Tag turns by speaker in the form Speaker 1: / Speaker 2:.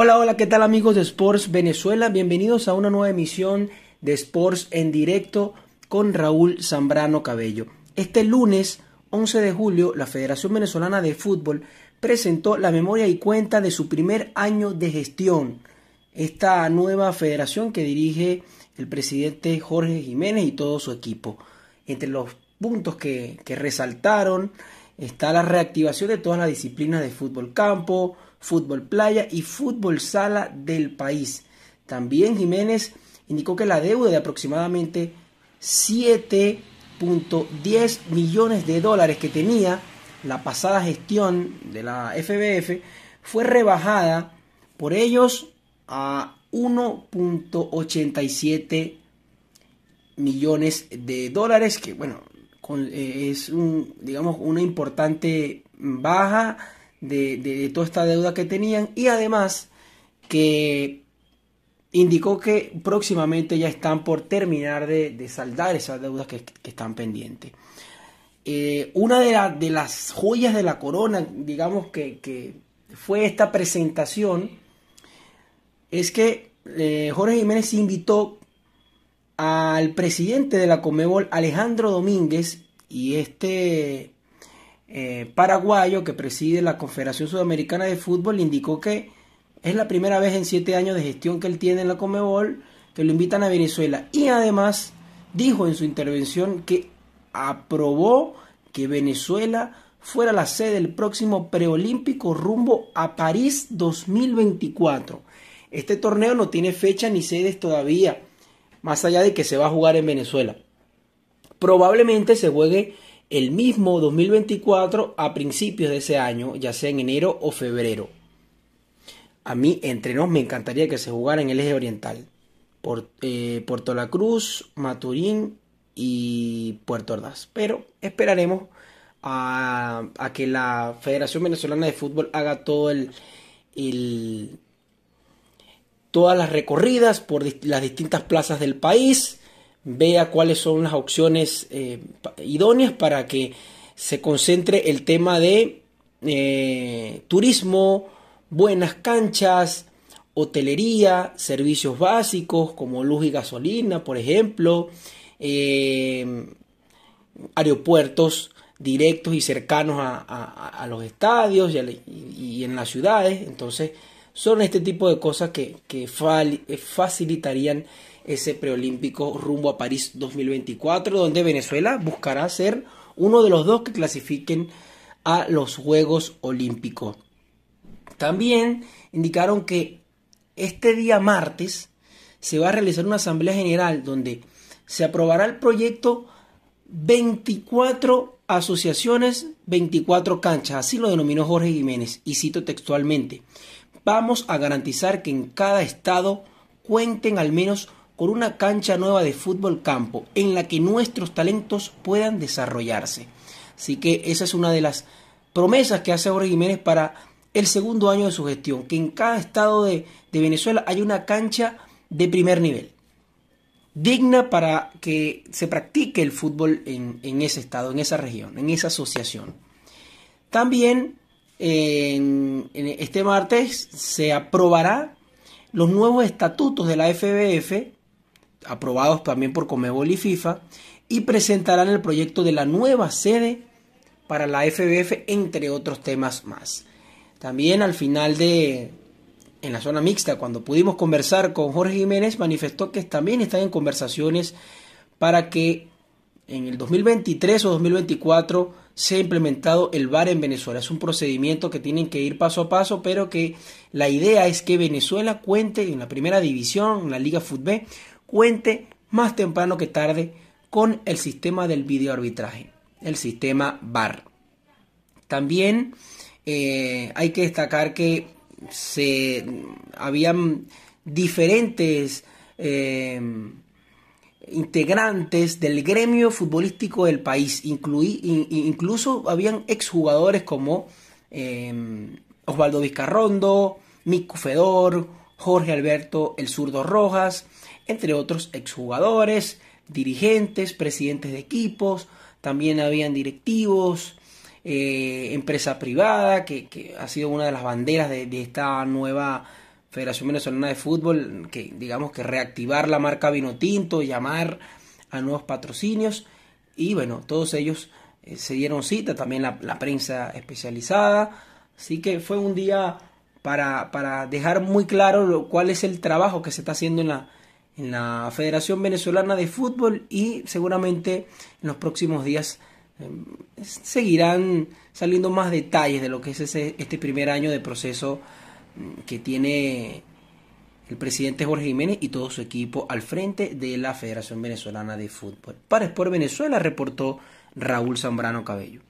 Speaker 1: Hola, hola, ¿qué tal amigos de Sports Venezuela? Bienvenidos a una nueva emisión de Sports en directo con Raúl Zambrano Cabello. Este lunes 11 de julio, la Federación Venezolana de Fútbol presentó la memoria y cuenta de su primer año de gestión. Esta nueva federación que dirige el presidente Jorge Jiménez y todo su equipo. Entre los puntos que, que resaltaron está la reactivación de todas las disciplinas de fútbol campo, fútbol playa y fútbol sala del país. También Jiménez indicó que la deuda de aproximadamente 7.10 millones de dólares que tenía la pasada gestión de la FBF fue rebajada por ellos a 1.87 millones de dólares, que bueno, eh, es un, digamos, una importante baja de, toda esta deuda que tenían y además que indicó que próximamente ya están por terminar de, saldar esas deudas que, están pendientes. Eh, una de, de, las joyas de la corona, digamos que, fue esta presentación, es que eh, Jorge Jiménez invitó al presidente de la Comebol, Alejandro Domínguez, y este eh, paraguayo que preside la Confederación Sudamericana de Fútbol, indicó que es la primera vez en siete años de gestión que él tiene en la Comebol que lo invitan a Venezuela. Y además dijo en su intervención que aprobó que Venezuela fuera la sede del próximo preolímpico rumbo a París 2024. Este torneo no tiene fecha ni sedes todavía, más allá de que se va a jugar en Venezuela. Probablemente se juegue el mismo 2024 a principios de ese año, ya sea en enero o febrero. A mí, entre nos, me encantaría que se jugara en el eje oriental. Por, eh, Puerto La Cruz, Maturín y Puerto Ordaz. Pero esperaremos a, que la Federación Venezolana de Fútbol haga todo el, el todas las recorridas por las distintas plazas del país vea cuáles son las opciones eh, idóneas para que se concentre el tema de eh, turismo, buenas canchas, hotelería, servicios básicos como luz y gasolina, por ejemplo, em, aeropuertos directos y cercanos a, los estadios y, en las ciudades. Entonces, son este tipo de cosas que facilitarían ese preolímpico rumbo a París 2024, donde Venezuela buscará ser uno de los dos que clasifiquen a los Juegos Olímpicos. También indicaron que este día martes se va a realizar una asamblea general donde se aprobará el proyecto 24 asociaciones, 24 canchas, así lo denominó Jorge Jiménez, y cito textualmente, vamos a garantizar que en cada estado cuenten al menos con una cancha nueva de fútbol campo en la que nuestros talentos puedan desarrollarse. Así que esa es una de las promesas que hace Jorge Jiménez para el segundo año de su gestión, que en cada estado de, Venezuela hay una cancha de primer nivel, digna para que se practique el fútbol en, ese estado, en esa región, en esa asociación. También este martes se aprobará los nuevos estatutos de la FBF aprobados también por Comebol y FIFA, y presentarán el proyecto de la nueva sede para la FBF, entre otros temas más. También al final de, en la zona mixta, cuando pudimos conversar con Jorge Jiménez, manifestó que también están en conversaciones para que en el 2023 o 2024 se implementado el VAR en Venezuela. Es un procedimiento que tienen que ir paso a paso, pero que la idea es que Venezuela cuente en la primera división, en la Liga Fútbol, cuente más temprano que tarde con el sistema del video arbitraje, el sistema VAR. También eh, hay que destacar que se habían diferentes eh, integrantes del gremio futbolístico del país, incluso habían exjugadores como eh, Osvaldo Vizcarrondo, Mick Fedor, Jorge Alberto El Zurdo Rojas, entre otros exjugadores, dirigentes, presidentes de equipos, también habían directivos, eh, empresa privada, que, ha sido una de las banderas de, esta nueva Federación Venezolana de Fútbol, que digamos que reactivar la marca vino tinto, llamar a nuevos patrocinios y bueno, todos ellos eh, se dieron cita, también la, la, prensa especializada, así que fue un día para, para dejar muy claro lo, cuál es el trabajo que se está haciendo en la, en la Federación Venezolana de Fútbol y seguramente en los próximos días em, seguirán saliendo más detalles de lo que es este primer año de proceso mm, que tiene el presidente Jorge Jiménez y todo su equipo al frente de la Federación Venezolana de Fútbol. Para Sport Venezuela reportó Raúl Zambrano Cabello.